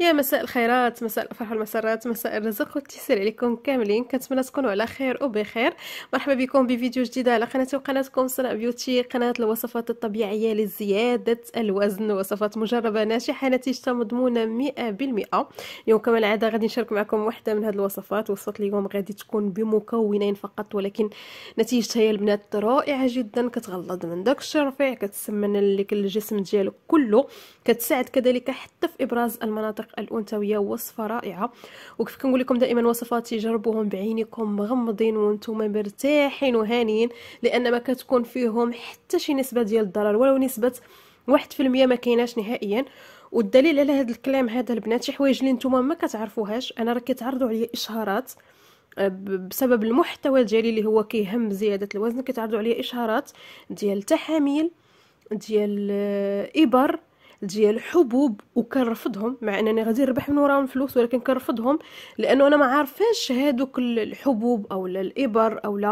يا مساء الخيرات مساء الفرح والمسرات مساء الرزق والتيسير عليكم كاملين كنتمنى تكونوا على خير وبخير مرحبا بكم بفيديو جديد على قناتي وقناتكم صنع بيوتي قناه الوصفات الطبيعيه لزياده الوزن وصفات مجربه ناجحه نتيجتها مضمونه 100% اليوم كما العاده غادي نشارك معكم وحده من هذه الوصفات وصفه اليوم غادي تكون بمكونين فقط ولكن نتيجتها يا البنات رائعه جدا كتغلظ من داك الشرفيع كتسمن لك الجسم ديالك كله كتساعد كذلك حتى في ابراز المناطق الانثويه وصفه رائعه وكيف كنقول لكم دائما وصفاتي جربوهم بعينكم مغمضين وانتم مرتاحين وهانين لان ما كتكون فيهم حتى شي نسبه ديال الضرر ولو نسبه واحد في المية ما كايناش نهائيا والدليل على هذا الكلام هذا البنات شي حوايج اللي نتوما ما كتعرفوهاش انا راه كيتعرضوا عليا اشهارات آه، بسبب المحتوى ديالي اللي هو كيهم زياده الوزن كيتعرضوا عليا اشهارات ديال تحاميل ديال آه، ابر ديال الحبوب وكنرفضهم مع انني غادي نربح من وراهم فلوس ولكن كنرفضهم لانه انا ما عارفاش هادوك الحبوب او الابر او لا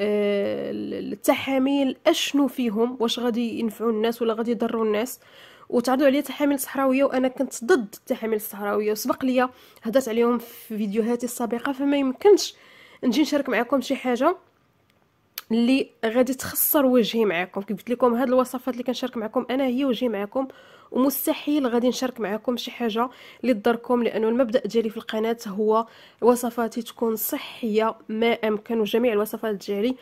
آه، التحاميل اشنو فيهم واش غادي ينفعوا الناس ولا غادي يضروا الناس وتعرضوا عليا تحاميل صحراويه وانا كنت ضد التحاميل الصحراويه وسبق ليا هضرت عليهم في فيديوهاتي السابقه فما يمكنش نجي نشارك معكم شي حاجه اللي غادي تخسر وجهي معكم كيف قلت لكم هاد الوصفات اللي كنشارك معكم انا هي وجهي معكم ومستحيل غادي نشارك معكم شي حاجه اللي تضركم لانه المبدا ديالي في القناه هو وصفاتي تكون صحيه ما امكن وجميع الوصفات ديالي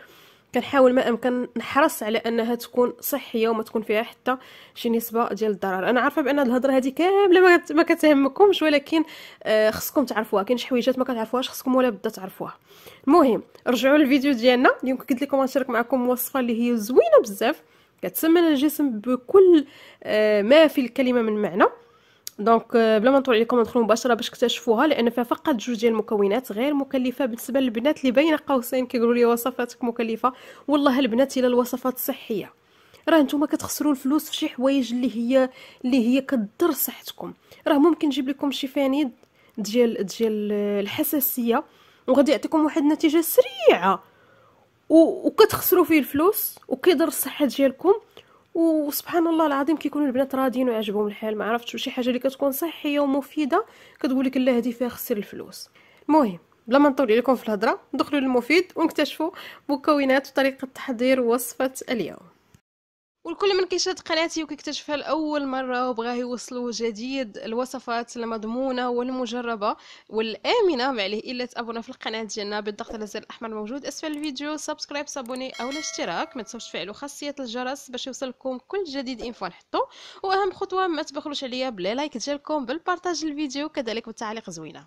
كنحاول ما امكن نحرص على انها تكون صحيه وما تكون فيها حتى شي نسبه ديال الضرر انا عارفه بان الهضره هذه كامله ما كتهمكمش ولكن آه، خصكم تعرفوها كاين شي حويجات ما كتعرفوهاش خصكم ولا بدا تعرفوها المهم رجعوا للفيديو ديالنا اليوم قلت لكم غنشارك معكم وصفه اللي هي زوينه بزاف كتسمن الجسم بكل آه، ما في الكلمه من معنى دونك euh, بلا ما نطول عليكم ندخلوا مباشره باش تكتشفوها لان فيها فقط جوج ديال المكونات غير مكلفه بالنسبه للبنات اللي بين قوسين كيقولوا لي وصفاتك مكلفه والله البنات الى الوصفات الصحيه راه نتوما كتخسروا الفلوس في شي حوايج اللي هي اللي هي كضر صحتكم راه ممكن نجيب لكم شي فانيد ديال ديال الحساسيه وغادي يعطيكم واحد النتيجه سريعه وكتخسروا فيه الفلوس وكيضر الصحه ديالكم وسبحان الله العظيم كيكونوا البنات راضيين ويعجبهم الحال ما عرفتش شي حاجه اللي كتكون صحيه ومفيده كتقول لك لا هذه فيها خسر الفلوس المهم بلا ما نطول عليكم في الهضره ندخلوا للمفيد ونكتشفوا مكونات وطريقه تحضير وصفه اليوم والكل من كيشاهد قناتي وكيكتشفها لاول مره وبغاه يوصلو جديد الوصفات المضمونه والمجربه والامنه ما عليه الا تابونا في القناه ديالنا بالضغط على الزر الاحمر الموجود اسفل الفيديو سبسكرايب صابوني او الاشتراك ما تنساوش تفعلوا خاصيه الجرس باش يوصلكم كل جديد انفو نحطو واهم خطوه ما تبخلوش عليا بلا لايك ديالكم بالبارطاج الفيديو كذلك بالتعليق زوينه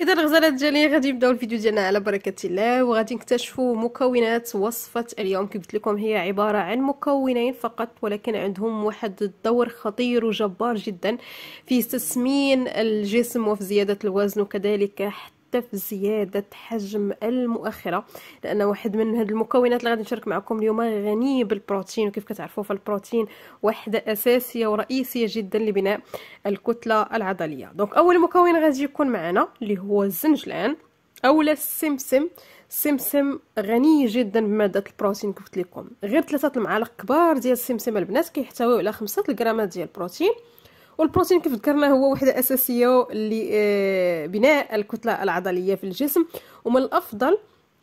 اذا الغزالات الجاليه غادي نبداو الفيديو ديالنا على بركه الله وغادي نكتشفوا مكونات وصفه اليوم كيف قلت لكم هي عباره عن مكونين فقط ولكن عندهم واحد الدور خطير وجبار جدا في تسمين الجسم وفي زياده الوزن وكذلك حتى حتى في زيادة حجم المؤخرة لأن واحد من هاد المكونات اللي غادي نشارك معكم اليوم غني بالبروتين وكيف كتعرفوا فالبروتين وحدة أساسية ورئيسية جدا لبناء الكتلة العضلية دونك أول مكون غادي يكون معنا اللي هو الزنجلان اولا السمسم السمسم غني جدا بماده البروتين قلت لكم غير ثلاثه المعالق كبار ديال السمسم البنات كيحتويو على 5 الغرامات ديال البروتين والبروتين كيف ذكرنا هو وحده اساسيه لبناء آه، الكتله العضليه في الجسم ومن الافضل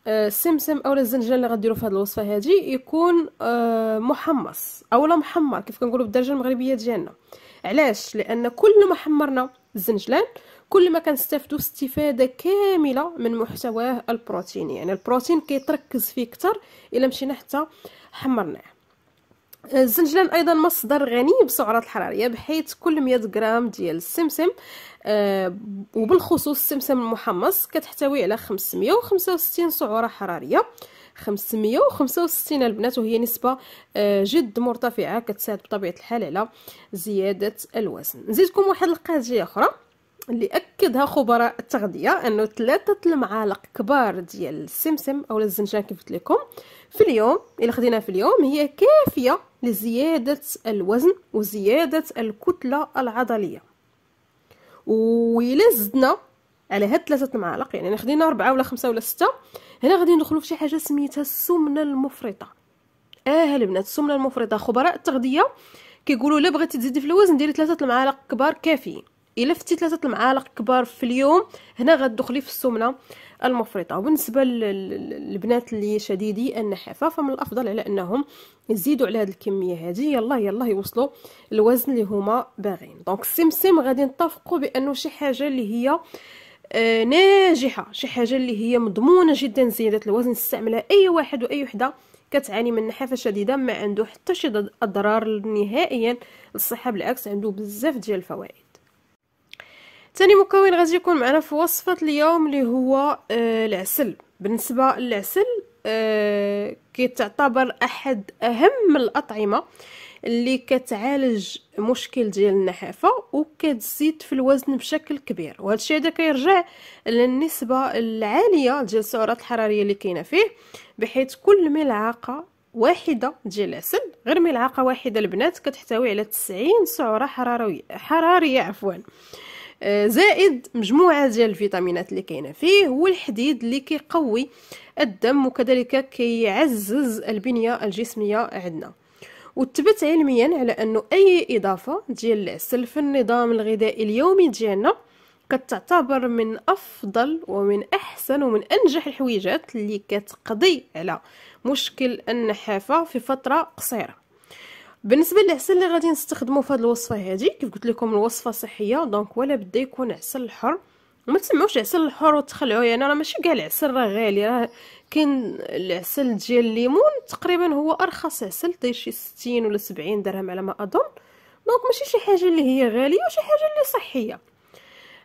السمسم آه، اولا الزنجلان اللي غنديرو في هذه الوصفه هذه يكون آه، محمص اولا محمر كيف كنقولوا بالدرجه المغربيه ديالنا علاش لان كل ما حمرنا الزنجلان كل ما كنستافدوا استفاده كامله من محتواه البروتيني يعني البروتين كيتركز فيه اكثر الا مشينا حتى حمرناه الزنجلان آه، ايضا مصدر غني بالسعرات الحراريه بحيث كل 100 غرام ديال السمسم آه وبالخصوص السمسم المحمص كتحتوي على 565 سعره حراريه 565 البنات وهي نسبة آه، جد مرتفعة كتساعد بطبيعة الحال على زيادة الوزن نزيدكم واحد القضية أخرى اللي أكدها خبراء التغذية أنه ثلاثة المعالق كبار ديال السمسم أو الزنجان كيف قلت لكم في اليوم إلا خديناها في اليوم هي كافية لزيادة الوزن وزيادة الكتلة العضلية وإلا زدنا على هاد ثلاثة المعالق يعني خدينا أربعة ولا خمسة ولا ستة هنا غادي ندخلو في شي حاجة سميتها السمنة المفرطة آه البنات السمنة المفرطة خبراء التغذية كيقولوا الا بغيتي تزيدي في الوزن ديري ثلاثة المعالق كبار كافيين الا فتي ثلاثه المعالق كبار في اليوم هنا غتدخلي في السمنه المفرطه وبالنسبه للبنات اللي شديدي النحافه فمن الافضل على انهم يزيدوا على هذه الكميه هذه يلا يلا يوصلوا الوزن اللي هما باغيين دونك السمسم غادي نتفقوا بانه شي حاجه اللي هي آه ناجحه شي حاجه اللي هي مضمونه جدا زياده الوزن استعملها اي واحد واي وحده كتعاني من نحافه شديده ما عنده حتى شي اضرار نهائيا للصحه بالعكس عنده بزاف ديال الفوائد ثاني مكون غادي يكون معنا في وصفه اليوم اللي هو آه، العسل بالنسبه للعسل آه، كيتعتبر احد اهم الاطعمه اللي كتعالج مشكل ديال النحافه وكتزيد في الوزن بشكل كبير وهذا الشيء هذا كيرجع للنسبه العاليه ديال السعرات الحراريه اللي كاينه فيه بحيث كل ملعقه واحده ديال العسل غير ملعقه واحده البنات كتحتوي على 90 سعره حراريه حراريه عفوا آه، زائد مجموعه ديال الفيتامينات اللي كاينه فيه هو الحديد اللي كيقوي الدم وكذلك كيعزز البنيه الجسميه عندنا وتبت علميا على انه اي اضافه ديال العسل في النظام الغذائي اليومي ديالنا كتعتبر من افضل ومن احسن ومن انجح الحويجات اللي كتقضي على مشكل النحافه في فتره قصيره بالنسبه للعسل اللي غادي نستخدمو في هذه الوصفه هذه كيف قلت لكم الوصفه صحيه دونك ولا بدا يكون عسل الحر وما تسمعوش عسل الحر وتخلعوه يعني راه ماشي كاع العسل راه غالي راه كاين العسل ديال الليمون تقريبا هو ارخص عسل داير شي 60 ولا 70 درهم على ما اظن دونك ماشي شي حاجه اللي هي غاليه وشي حاجه اللي صحيه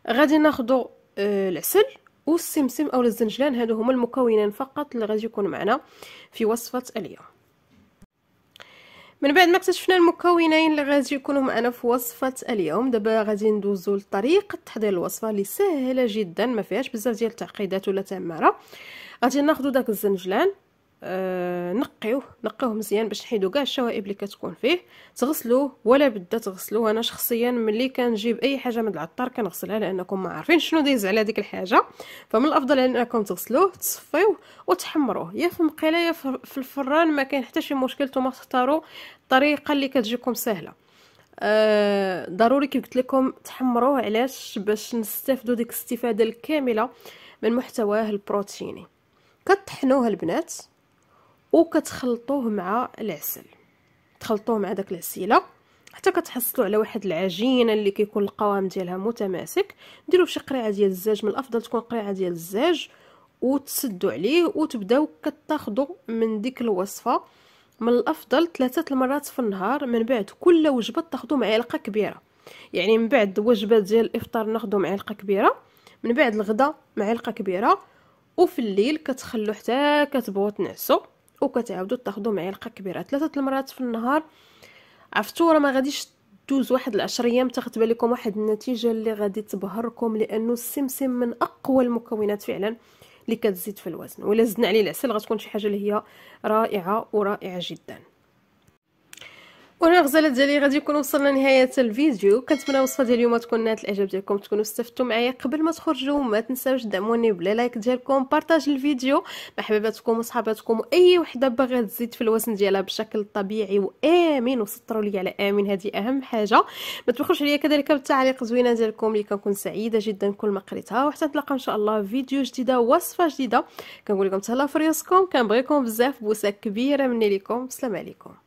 غادي ناخذ آه، العسل والسمسم او الزنجلان هادو هما المكونين فقط اللي غادي يكون معنا في وصفه اليوم من بعد ما اكتشفنا المكونين اللي غادي يكونوا معنا في وصفه اليوم دابا غادي ندوزو لطريقه تحضير الوصفه اللي سهله جدا ما فيهاش بزاف ديال التعقيدات ولا تعماره غادي ناخذ داك الزنجلان آه، نقيوه نقيوه مزيان باش نحيدو كاع الشوائب اللي كتكون فيه تغسلوه ولا بدا تغسلوه انا شخصيا ملي كنجيب اي حاجه من العطار كنغسلها لانكم ما عارفين شنو دايز على ديك الحاجه فمن الافضل انكم تغسلوه تصفيوه وتحمروه يا في المقيله يا في الفران ما كاين حتى شي مشكل نتوما تختاروا الطريقه اللي كتجيكم سهله آه ضروري كي قلت لكم تحمروه علاش باش نستافدوا ديك الاستفاده الكامله من محتواه البروتيني كطحنوه البنات وكتخلطوه مع العسل تخلطوه مع داك العسيله حتى كتحصلوا على واحد العجينه اللي كيكون القوام ديالها متماسك ديروا شي قريعه ديال الزاج من الافضل تكون قريعه ديال الزاج وتسدوا عليه وتبداو كتاخذوا من ديك الوصفه من الافضل ثلاثه المرات في النهار من بعد كل وجبه تاخذوا معلقه كبيره يعني من بعد وجبه ديال الافطار ناخذوا معلقه كبيره من بعد الغداء معلقه كبيره وفي الليل كتخلو حتى كتبغوا تنعسوا وكتعاودوا تاخذوا معلقه كبيره ثلاثه المرات في النهار عفتوره راه ما غاديش دوز واحد العشر ايام حتى غتبان لكم واحد النتيجه اللي غادي تبهركم لانه السمسم من اقوى المكونات فعلا اللي كتزيد في الوزن ولا زدنا عليه العسل غتكون شي حاجه اللي هي رائعه ورائعه جدا وهنا غزالة ديالي غادي يكون وصلنا لنهايه الفيديو كنتمنى الوصفه ديال اليوم تكون نالت الاعجاب ديالكم تكونوا استفدتوا معايا قبل ما تخرجوا ما تنساوش دعموني بلا لايك ديالكم بارطاج الفيديو مع حبيباتكم وصحاباتكم واي وحده باغا تزيد في الوزن ديالها بشكل طبيعي وامين وسطروا لي على امين هذه اهم حاجه ما تبخلوش عليا كذلك بالتعليق زوينه ديالكم اللي كنكون سعيده جدا كل ما قريتها وحتى نتلاقى ان شاء الله فيديو جديده وصفه جديده كنقول لكم تهلا في راسكم كنبغيكم بزاف بوسه كبيره مني ليكم السلام عليكم